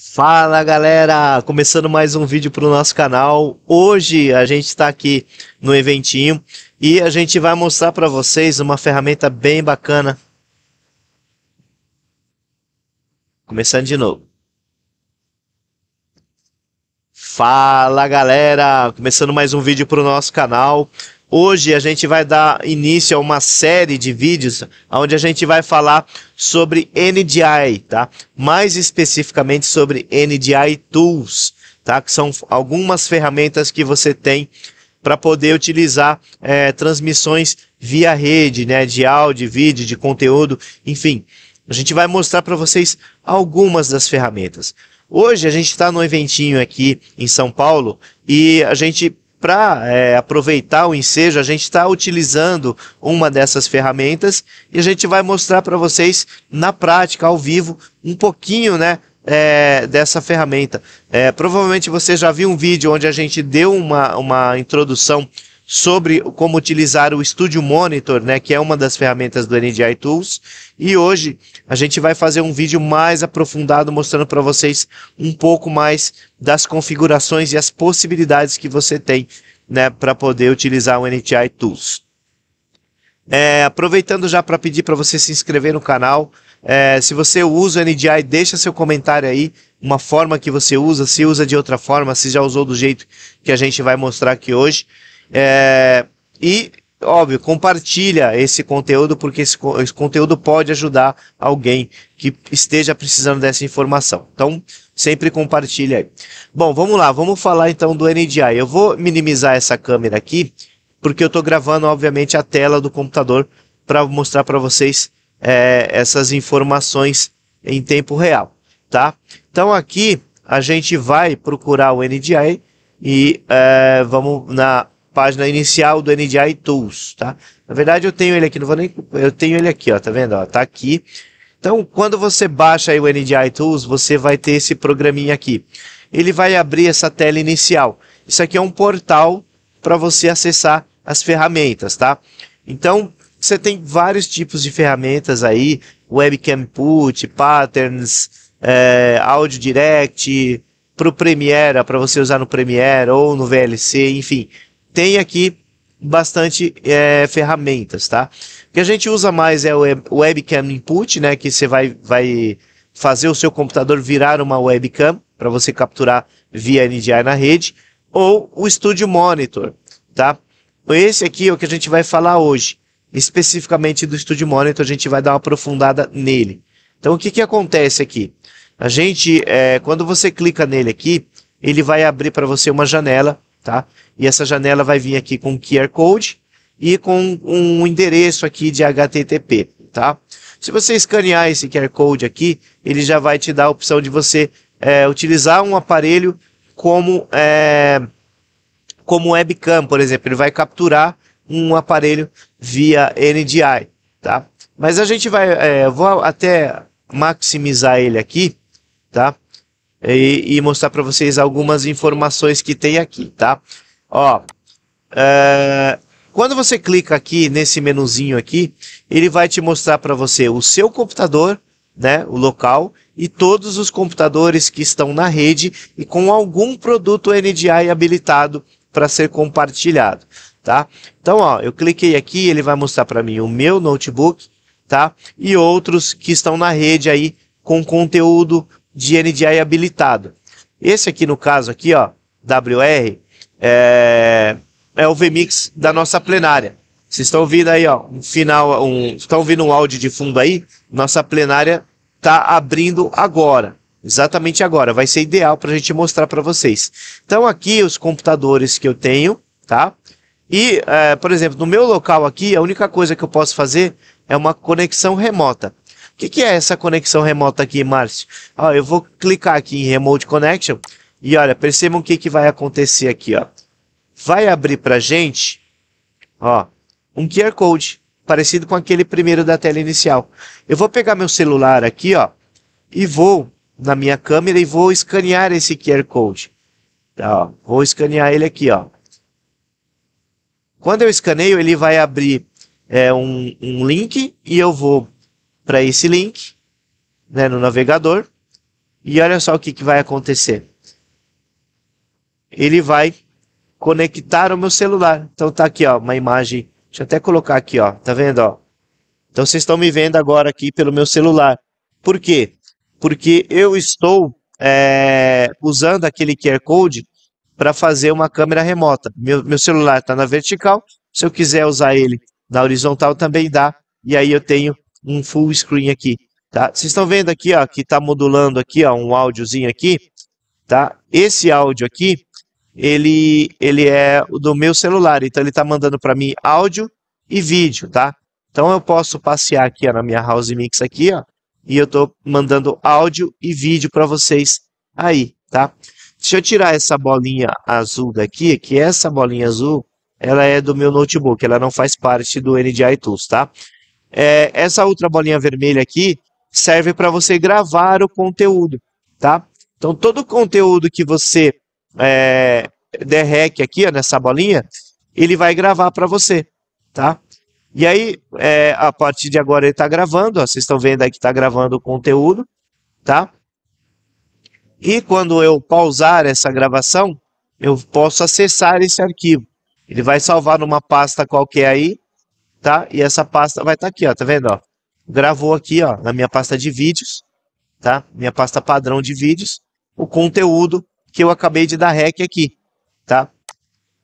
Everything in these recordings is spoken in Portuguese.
Fala galera, começando mais um vídeo para o nosso canal. Hoje a gente está aqui no eventinho e a gente vai mostrar para vocês uma ferramenta bem bacana. Começando de novo. Fala galera, começando mais um vídeo para o nosso canal. Hoje a gente vai dar início a uma série de vídeos onde a gente vai falar sobre NDI, tá? Mais especificamente sobre NDI Tools, tá? Que são algumas ferramentas que você tem para poder utilizar é, transmissões via rede, né? De áudio, vídeo, de conteúdo, enfim. A gente vai mostrar para vocês algumas das ferramentas. Hoje a gente está no eventinho aqui em São Paulo e a gente para é, aproveitar o ensejo, a gente está utilizando uma dessas ferramentas e a gente vai mostrar para vocês na prática, ao vivo, um pouquinho né, é, dessa ferramenta. É, provavelmente você já viu um vídeo onde a gente deu uma, uma introdução sobre como utilizar o Studio Monitor, né, que é uma das ferramentas do NDI Tools. E hoje a gente vai fazer um vídeo mais aprofundado mostrando para vocês um pouco mais das configurações e as possibilidades que você tem, né, para poder utilizar o NDI Tools. É, aproveitando já para pedir para você se inscrever no canal. É, se você usa o NDI, deixa seu comentário aí, uma forma que você usa, se usa de outra forma, se já usou do jeito que a gente vai mostrar aqui hoje. É, e, óbvio, compartilha esse conteúdo, porque esse, esse conteúdo pode ajudar alguém que esteja precisando dessa informação. Então, sempre compartilha aí. Bom, vamos lá, vamos falar então do NDI. Eu vou minimizar essa câmera aqui, porque eu estou gravando, obviamente, a tela do computador para mostrar para vocês é, essas informações em tempo real, tá? Então aqui a gente vai procurar o NDI e é, vamos na página inicial do NDI Tools, tá? Na verdade eu tenho ele aqui, não vou nem, eu tenho ele aqui, ó, tá vendo? Ó, tá aqui. Então, quando você baixa aí o NDI Tools, você vai ter esse programinha aqui. Ele vai abrir essa tela inicial. Isso aqui é um portal para você acessar as ferramentas, tá? Então, você tem vários tipos de ferramentas aí, Webcam Put, Patterns, é, Audio Direct, pro Premiere, para você usar no Premiere ou no VLC, enfim tem aqui bastante é, ferramentas, tá? O que a gente usa mais é o webcam input, né? Que você vai, vai fazer o seu computador virar uma webcam para você capturar via NDI na rede, ou o Studio Monitor, tá? Então, esse aqui é o que a gente vai falar hoje, especificamente do Studio Monitor, a gente vai dar uma aprofundada nele. Então, o que, que acontece aqui? A gente, é, quando você clica nele aqui, ele vai abrir para você uma janela tá? E essa janela vai vir aqui com QR Code e com um endereço aqui de HTTP, tá? Se você escanear esse QR Code aqui, ele já vai te dar a opção de você é, utilizar um aparelho como, é, como webcam, por exemplo. Ele vai capturar um aparelho via NDI, tá? Mas a gente vai, é, vou até maximizar ele aqui, tá? e, e mostrar para vocês algumas informações que tem aqui, tá? Ó, é, quando você clica aqui nesse menuzinho aqui, ele vai te mostrar para você o seu computador, né, o local e todos os computadores que estão na rede e com algum produto NDI habilitado para ser compartilhado, tá? Então, ó, eu cliquei aqui, ele vai mostrar para mim o meu notebook, tá? E outros que estão na rede aí com conteúdo de NDI habilitado. Esse aqui no caso aqui, ó, WR, é, é o VMix da nossa plenária. Vocês estão ouvindo aí, ó, um final, um, estão ouvindo um áudio de fundo aí? Nossa plenária tá abrindo agora. Exatamente agora, vai ser ideal para a gente mostrar para vocês. Então aqui os computadores que eu tenho, tá? E, é, por exemplo, no meu local aqui, a única coisa que eu posso fazer é uma conexão remota que, que é essa conexão remota aqui, Márcio? Ó, eu vou clicar aqui em Remote Connection e olha, percebam o que, que vai acontecer aqui. Ó. Vai abrir para gente ó, um QR Code, parecido com aquele primeiro da tela inicial. Eu vou pegar meu celular aqui ó, e vou na minha câmera e vou escanear esse QR Code. Tá, ó, vou escanear ele aqui. ó. Quando eu escaneio, ele vai abrir é, um, um link e eu vou para esse link né, no navegador. E olha só o que, que vai acontecer. Ele vai conectar o meu celular. Então tá aqui, ó, uma imagem. Deixa eu até colocar aqui, ó. Tá vendo, ó? Então vocês estão me vendo agora aqui pelo meu celular. Por quê? Porque eu estou é, usando aquele QR Code para fazer uma câmera remota. Meu, meu celular está na vertical. Se eu quiser usar ele na horizontal também dá. E aí eu tenho um full screen aqui, tá? Vocês estão vendo aqui, ó, que está modulando aqui, ó, um áudiozinho aqui, tá? Esse áudio aqui, ele, ele é do meu celular, então ele está mandando para mim áudio e vídeo, tá? Então eu posso passear aqui ó, na minha House Mix aqui, ó, e eu estou mandando áudio e vídeo para vocês aí, tá? Deixa eu tirar essa bolinha azul daqui, que essa bolinha azul, ela é do meu notebook, ela não faz parte do NDI Tools, tá? É, essa outra bolinha vermelha aqui serve para você gravar o conteúdo, tá? Então, todo o conteúdo que você é, der rec aqui, ó, nessa bolinha, ele vai gravar para você, tá? E aí, é, a partir de agora ele está gravando, vocês estão vendo aí que está gravando o conteúdo, tá? E quando eu pausar essa gravação, eu posso acessar esse arquivo. Ele vai salvar numa pasta qualquer aí, tá? E essa pasta vai estar tá aqui, ó, tá vendo, ó? Gravou aqui, ó, na minha pasta de vídeos, tá? Minha pasta padrão de vídeos, o conteúdo que eu acabei de dar rec aqui, tá?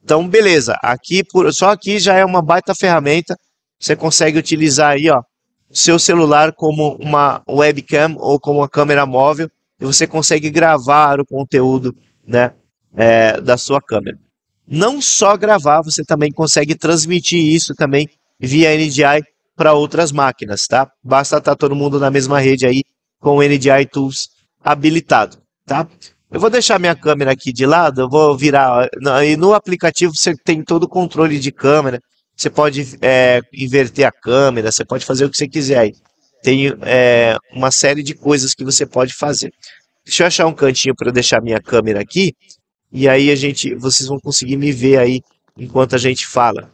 Então, beleza. Aqui, por, só aqui já é uma baita ferramenta. Você consegue utilizar aí, ó, seu celular como uma webcam ou como uma câmera móvel e você consegue gravar o conteúdo, né, é, da sua câmera. Não só gravar, você também consegue transmitir isso também via NDI para outras máquinas, tá? Basta estar tá todo mundo na mesma rede aí com o NDI Tools habilitado, tá? Eu vou deixar minha câmera aqui de lado, eu vou virar. E no aplicativo você tem todo o controle de câmera, você pode é, inverter a câmera, você pode fazer o que você quiser aí. Tem é, uma série de coisas que você pode fazer. Deixa eu achar um cantinho para deixar minha câmera aqui, e aí a gente, vocês vão conseguir me ver aí enquanto a gente fala.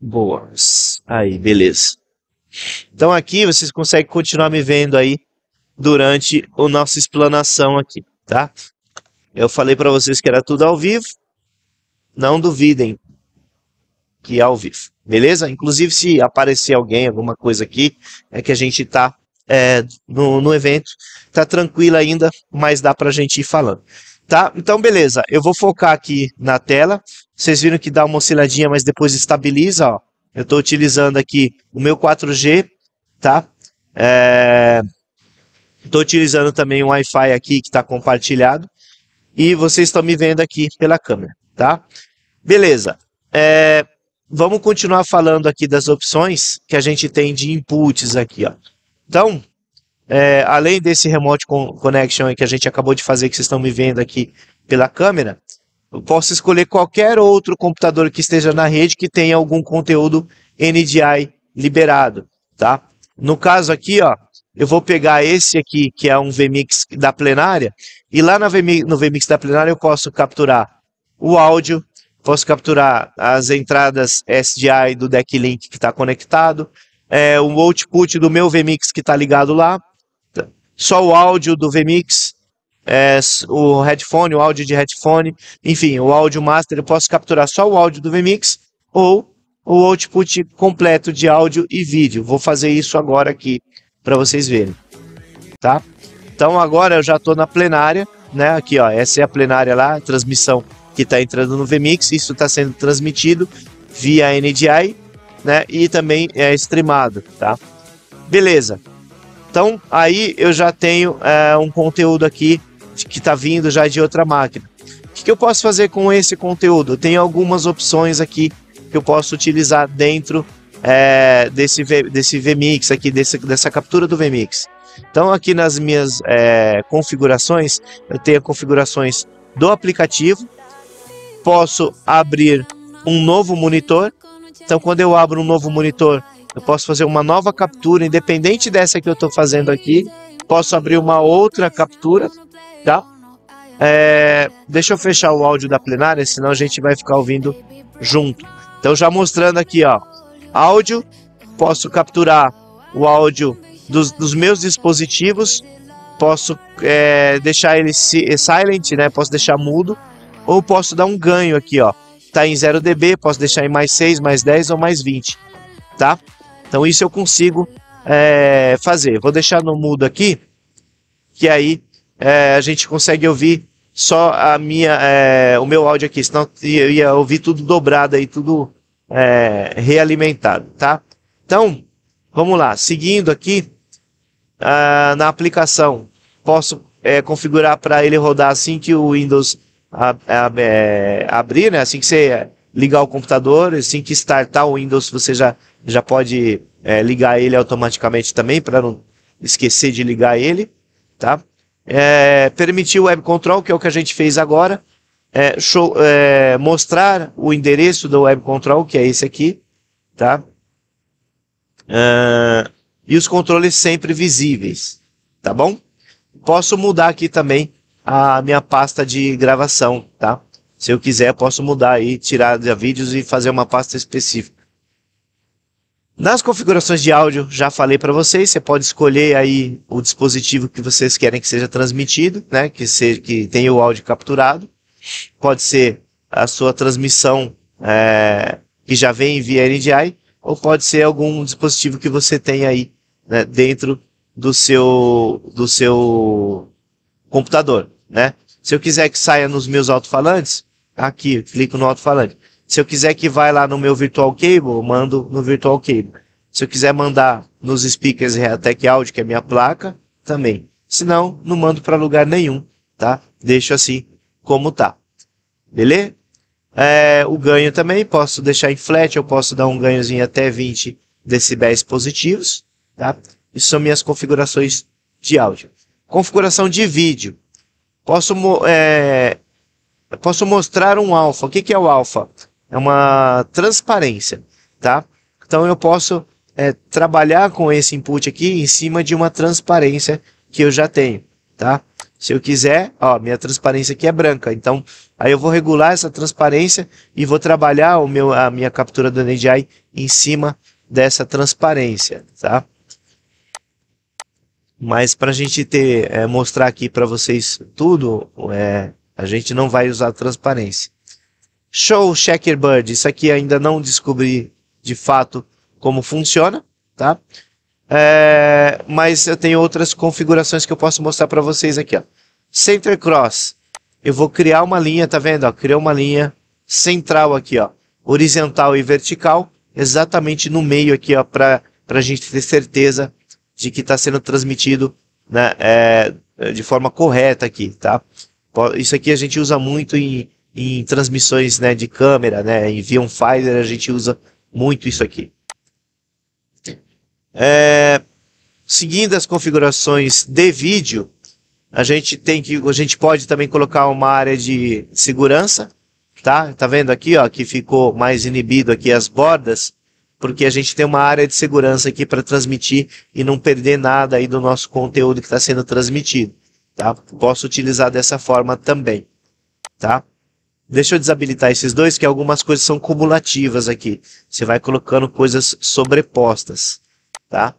Boas. Aí, beleza. Então aqui vocês conseguem continuar me vendo aí durante a nossa explanação aqui, tá? Eu falei para vocês que era tudo ao vivo. Não duvidem que é ao vivo, beleza? Inclusive se aparecer alguém, alguma coisa aqui, é que a gente tá é, no, no evento. Tá tranquilo ainda, mas dá pra gente ir falando. Tá? Então, beleza. Eu vou focar aqui na tela. Vocês viram que dá uma osciladinha, mas depois estabiliza. Ó. Eu estou utilizando aqui o meu 4G. Tá? Estou é... utilizando também o Wi-Fi aqui que está compartilhado. E vocês estão me vendo aqui pela câmera. Tá? Beleza. É... Vamos continuar falando aqui das opções que a gente tem de inputs aqui. Ó. Então, é, além desse remote connection que a gente acabou de fazer, que vocês estão me vendo aqui pela câmera, eu posso escolher qualquer outro computador que esteja na rede que tenha algum conteúdo NDI liberado, tá? No caso aqui, ó, eu vou pegar esse aqui, que é um vMix da plenária, e lá VMix, no vMix da plenária eu posso capturar o áudio, posso capturar as entradas SDI do decklink que está conectado, é, o output do meu vMix que está ligado lá, só o áudio do VMix, é, o headphone, o áudio de headphone, enfim, o áudio master, eu posso capturar só o áudio do VMix ou o output completo de áudio e vídeo. Vou fazer isso agora aqui para vocês verem, tá? Então agora eu já estou na plenária, né? Aqui, ó, essa é a plenária lá, a transmissão que está entrando no VMix, isso está sendo transmitido via NDI, né? E também é streamado, tá? Beleza. Então, aí eu já tenho é, um conteúdo aqui que está vindo já de outra máquina. O que, que eu posso fazer com esse conteúdo? Eu tenho algumas opções aqui que eu posso utilizar dentro é, desse, v, desse vmix aqui, desse, dessa captura do vmix. Então aqui nas minhas é, configurações, eu tenho configurações do aplicativo, posso abrir um novo monitor, então quando eu abro um novo monitor, eu posso fazer uma nova captura, independente dessa que eu estou fazendo aqui. Posso abrir uma outra captura, tá? É, deixa eu fechar o áudio da plenária, senão a gente vai ficar ouvindo junto. Então já mostrando aqui, ó, áudio, posso capturar o áudio dos, dos meus dispositivos, posso é, deixar ele é, silent, né? Posso deixar mudo, ou posso dar um ganho aqui, ó. Tá em 0 dB, posso deixar em mais 6, mais 10 ou mais 20, tá? Então isso eu consigo é, fazer. Vou deixar no mudo aqui, que aí é, a gente consegue ouvir só a minha, é, o meu áudio aqui, senão eu ia ouvir tudo dobrado aí, tudo é, realimentado, tá? Então, vamos lá, seguindo aqui ah, na aplicação, posso é, configurar para ele rodar assim que o Windows ab ab é, abrir, né? Assim que você ligar o computador, assim que startar o Windows, você já, já pode é, ligar ele automaticamente também, para não esquecer de ligar ele, tá? É, permitir o web control, que é o que a gente fez agora, é, show, é, mostrar o endereço do web control, que é esse aqui, tá? É, e os controles sempre visíveis, tá bom? Posso mudar aqui também a minha pasta de gravação, tá? Se eu quiser, posso mudar aí, tirar de vídeos e fazer uma pasta específica. Nas configurações de áudio, já falei para vocês, você pode escolher aí o dispositivo que vocês querem que seja transmitido, né, que seja que tenha o áudio capturado. Pode ser a sua transmissão é, que já vem via NDI ou pode ser algum dispositivo que você tem aí né, dentro do seu do seu computador, né? Se eu quiser que saia nos meus alto-falantes, aqui, clico no alto-falante. Se eu quiser que vá lá no meu virtual cable, eu mando no virtual cable. Se eu quiser mandar nos speakers Realtek Audio, que é minha placa, também. Se não, não mando para lugar nenhum, tá? Deixo assim como tá. Beleza? É, o ganho também, posso deixar em flat, eu posso dar um ganhozinho até 20 decibéis positivos, tá? Isso são minhas configurações de áudio. Configuração de vídeo. Posso é, eu posso mostrar um alfa. O que, que é o alfa? É uma transparência, tá? Então eu posso é, trabalhar com esse input aqui em cima de uma transparência que eu já tenho, tá? Se eu quiser, ó, minha transparência aqui é branca, então aí eu vou regular essa transparência e vou trabalhar o meu, a minha captura do NDI em cima dessa transparência, tá? Mas para a gente ter, é, mostrar aqui para vocês tudo, é, a gente não vai usar transparência. Show Checkerboard, isso aqui ainda não descobri de fato como funciona, tá? É, mas eu tenho outras configurações que eu posso mostrar para vocês aqui, ó. Center Cross, eu vou criar uma linha, tá vendo? Ó, criar uma linha central aqui, ó, horizontal e vertical, exatamente no meio aqui, ó, para a gente ter certeza de que está sendo transmitido né, é, de forma correta aqui, tá? Isso aqui a gente usa muito em, em transmissões né, de câmera, né? Em Vion Pfizer a gente usa muito isso aqui. É, seguindo as configurações de vídeo, a gente tem que a gente pode também colocar uma área de segurança, tá? Tá vendo aqui, ó, que ficou mais inibido aqui as bordas, porque a gente tem uma área de segurança aqui para transmitir e não perder nada aí do nosso conteúdo que está sendo transmitido tá? Posso utilizar dessa forma também, tá? Deixa eu desabilitar esses dois, que algumas coisas são cumulativas aqui. Você vai colocando coisas sobrepostas, tá?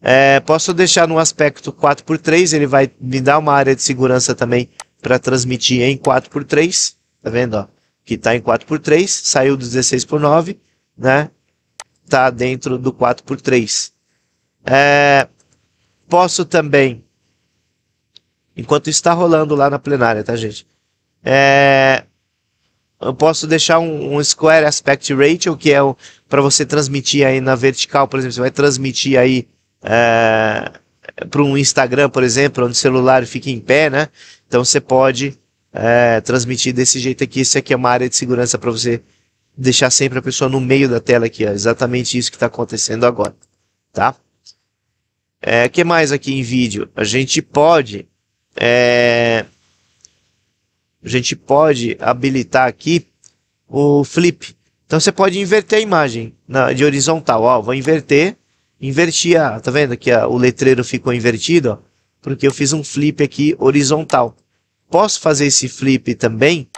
É, posso deixar no aspecto 4x3, ele vai me dar uma área de segurança também para transmitir em 4x3. Tá vendo, ó? Que tá em 4x3, saiu do 16x9, né? Tá dentro do 4x3. É, posso também enquanto está rolando lá na plenária, tá, gente? É... Eu posso deixar um, um Square Aspect Ratio, que é para você transmitir aí na vertical, por exemplo, você vai transmitir aí é... para um Instagram, por exemplo, onde o celular fica em pé, né? Então você pode é, transmitir desse jeito aqui. Isso aqui é uma área de segurança para você deixar sempre a pessoa no meio da tela aqui, ó. exatamente isso que está acontecendo agora, tá? É, que mais aqui em vídeo? A gente pode é, a gente pode habilitar aqui o flip. Então você pode inverter a imagem na, de horizontal. Ó, vou inverter, inverti a, tá vendo que a, o letreiro ficou invertido, ó, porque eu fiz um flip aqui horizontal. Posso fazer esse flip também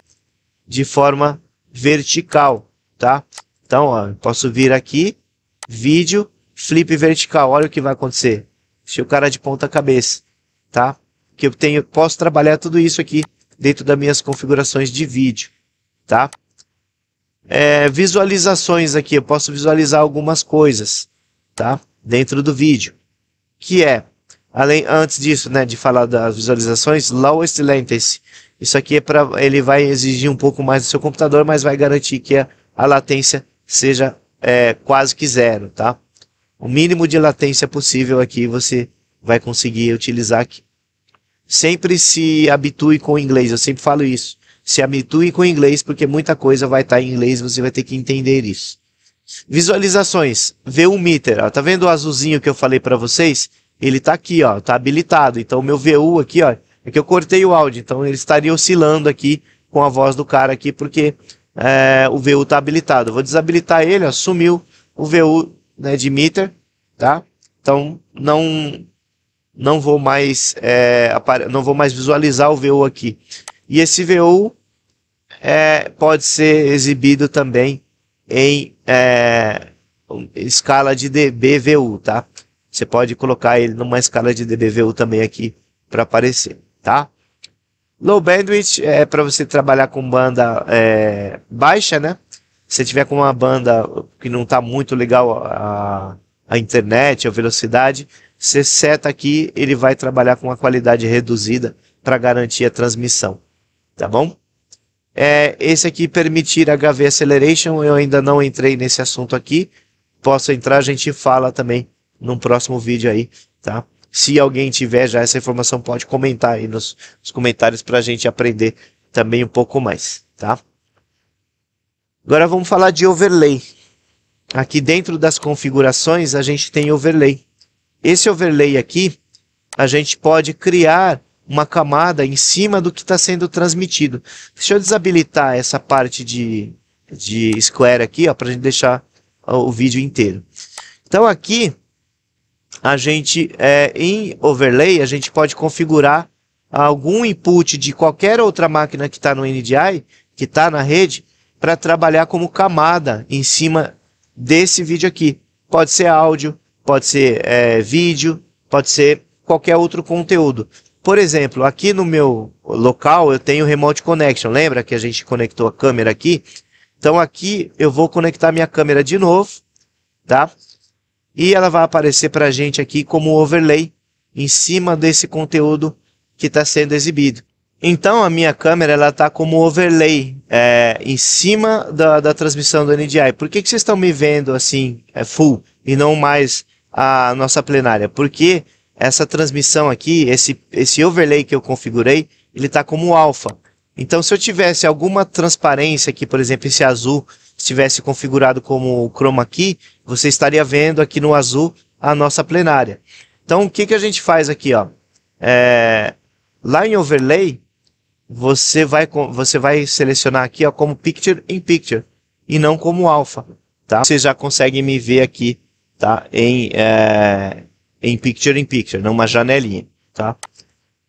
de forma vertical, tá? Então, ó, posso vir aqui, vídeo, flip vertical. Olha o que vai acontecer. Deixa o cara de ponta cabeça, tá? que eu tenho, posso trabalhar tudo isso aqui dentro das minhas configurações de vídeo, tá? É, visualizações aqui, eu posso visualizar algumas coisas, tá? Dentro do vídeo, que é, além, antes disso, né, de falar das visualizações, lowest latency. Isso aqui é para, ele vai exigir um pouco mais do seu computador, mas vai garantir que a, a latência seja é, quase que zero, tá? O mínimo de latência possível aqui você vai conseguir utilizar aqui sempre se habitue com o inglês, eu sempre falo isso. Se habitue com o inglês, porque muita coisa vai estar tá em inglês e você vai ter que entender isso. Visualizações, V1meter, ó, tá vendo o azulzinho que eu falei para vocês? Ele tá aqui, ó, tá habilitado. Então o meu VU aqui, ó, é que eu cortei o áudio, então ele estaria oscilando aqui com a voz do cara aqui, porque é, o VU tá habilitado. vou desabilitar ele, ó, sumiu o VU né, de meter, tá? Então não não vou mais é, não vou mais visualizar o VO aqui. E esse VO é, pode ser exibido também em é, escala de DBVU, tá? Você pode colocar ele numa escala de DBVU também aqui para aparecer, tá? Low bandwidth é para você trabalhar com banda é, baixa, né? Se tiver com uma banda que não está muito legal a, a internet, a velocidade, você seta aqui, ele vai trabalhar com uma qualidade reduzida para garantir a transmissão, tá bom? É, esse aqui permitir HV Acceleration, eu ainda não entrei nesse assunto aqui, posso entrar, a gente fala também num próximo vídeo aí, tá? Se alguém tiver já essa informação, pode comentar aí nos, nos comentários para a gente aprender também um pouco mais, tá? Agora vamos falar de overlay aqui dentro das configurações, a gente tem overlay. Esse overlay aqui, a gente pode criar uma camada em cima do que está sendo transmitido. Deixa eu desabilitar essa parte de, de square aqui, para a gente deixar o vídeo inteiro. Então aqui, a gente, é, em overlay, a gente pode configurar algum input de qualquer outra máquina que está no NDI, que está na rede, para trabalhar como camada em cima desse vídeo aqui. Pode ser áudio, pode ser é, vídeo, pode ser qualquer outro conteúdo. Por exemplo, aqui no meu local eu tenho Remote Connection. Lembra que a gente conectou a câmera aqui? Então aqui eu vou conectar minha câmera de novo, tá? E ela vai aparecer para a gente aqui como overlay em cima desse conteúdo que está sendo exibido. Então a minha câmera ela tá como overlay é, em cima da, da transmissão do NDI. Por que, que vocês estão me vendo assim é, full e não mais a nossa plenária? Porque essa transmissão aqui, esse, esse overlay que eu configurei, ele tá como alfa. Então se eu tivesse alguma transparência aqui, por exemplo, esse azul estivesse configurado como chroma key, você estaria vendo aqui no azul a nossa plenária. Então o que, que a gente faz aqui? Ó? É, lá em overlay, você vai, você vai selecionar aqui ó, como Picture in Picture e não como Alpha. Tá? Você já consegue me ver aqui tá? em, é, em Picture in Picture, numa janelinha. Tá?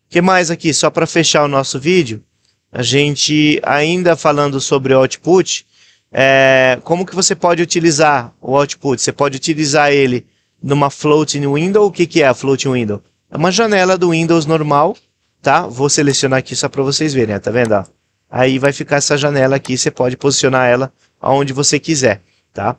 que mais aqui? Só para fechar o nosso vídeo, a gente ainda falando sobre o output, é, como que você pode utilizar o output? Você pode utilizar ele numa floating window. O que, que é a floating window? É uma janela do Windows normal tá? Vou selecionar aqui só para vocês verem, ó, tá vendo? Ó? Aí vai ficar essa janela aqui, você pode posicionar ela aonde você quiser, tá?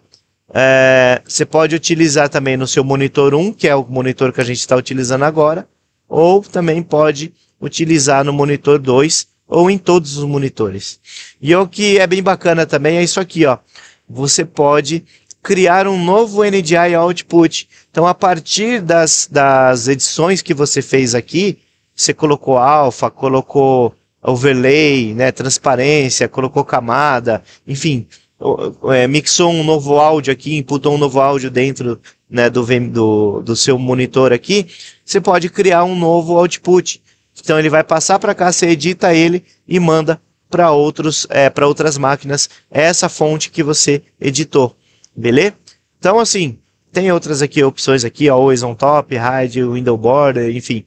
É, você pode utilizar também no seu monitor 1, que é o monitor que a gente está utilizando agora, ou também pode utilizar no monitor 2 ou em todos os monitores. E o que é bem bacana também é isso aqui, ó. Você pode criar um novo NDI output. Então, a partir das, das edições que você fez aqui, você colocou alfa, colocou overlay, né, transparência, colocou camada, enfim, é, mixou um novo áudio aqui, imputou um novo áudio dentro né, do, do, do seu monitor aqui, você pode criar um novo output. Então ele vai passar para cá, você edita ele e manda para outros é, para outras máquinas essa fonte que você editou, beleza? Então assim tem outras aqui opções aqui, always on top, hide, window border, enfim,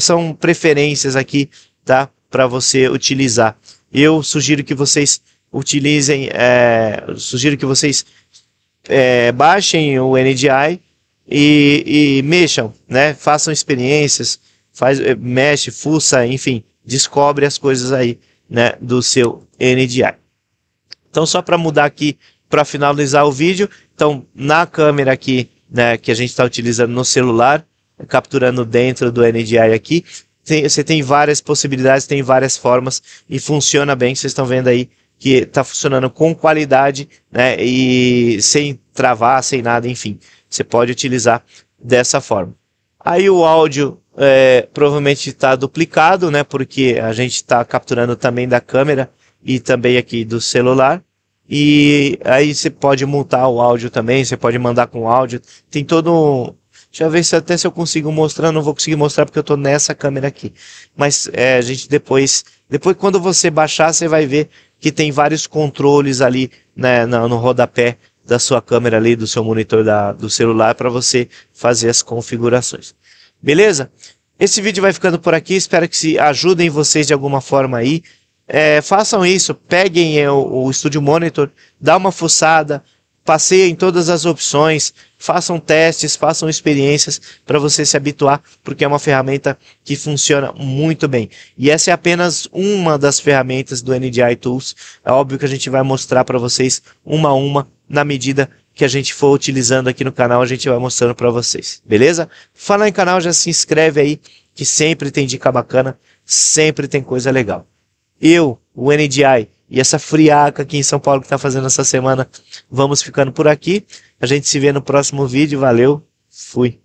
são preferências aqui, tá? Para você utilizar. Eu sugiro que vocês utilizem, é, sugiro que vocês é, baixem o NDI e, e, mexam, né? Façam experiências, faz, é, mexe, fuça, enfim, descobre as coisas aí, né? Do seu NDI. Então, só para mudar aqui, para finalizar o vídeo, então na câmera aqui, né? Que a gente está utilizando no celular, capturando dentro do NDI aqui. Tem, você tem várias possibilidades, tem várias formas e funciona bem. Vocês estão vendo aí que está funcionando com qualidade, né? E sem travar, sem nada, enfim. Você pode utilizar dessa forma. Aí o áudio é, provavelmente está duplicado, né? Porque a gente está capturando também da câmera e também aqui do celular. E aí você pode montar o áudio também, você pode mandar com áudio. Tem todo Deixa eu ver se até se eu consigo mostrar, não vou conseguir mostrar porque eu tô nessa câmera aqui. Mas é, a gente depois, depois quando você baixar, você vai ver que tem vários controles ali né, no, no rodapé da sua câmera ali, do seu monitor da, do celular para você fazer as configurações. Beleza? Esse vídeo vai ficando por aqui, espero que se ajudem vocês de alguma forma aí. É, façam isso, peguem é, o, o Studio Monitor, dá uma fuçada, passeiem todas as opções, façam testes, façam experiências para você se habituar, porque é uma ferramenta que funciona muito bem. E essa é apenas uma das ferramentas do NDI Tools. É óbvio que a gente vai mostrar para vocês uma a uma na medida que a gente for utilizando aqui no canal, a gente vai mostrando para vocês, beleza? Fala em canal, já se inscreve aí, que sempre tem dica bacana, sempre tem coisa legal. Eu, o NDI, e essa friaca aqui em São Paulo que está fazendo essa semana. Vamos ficando por aqui. A gente se vê no próximo vídeo. Valeu, fui.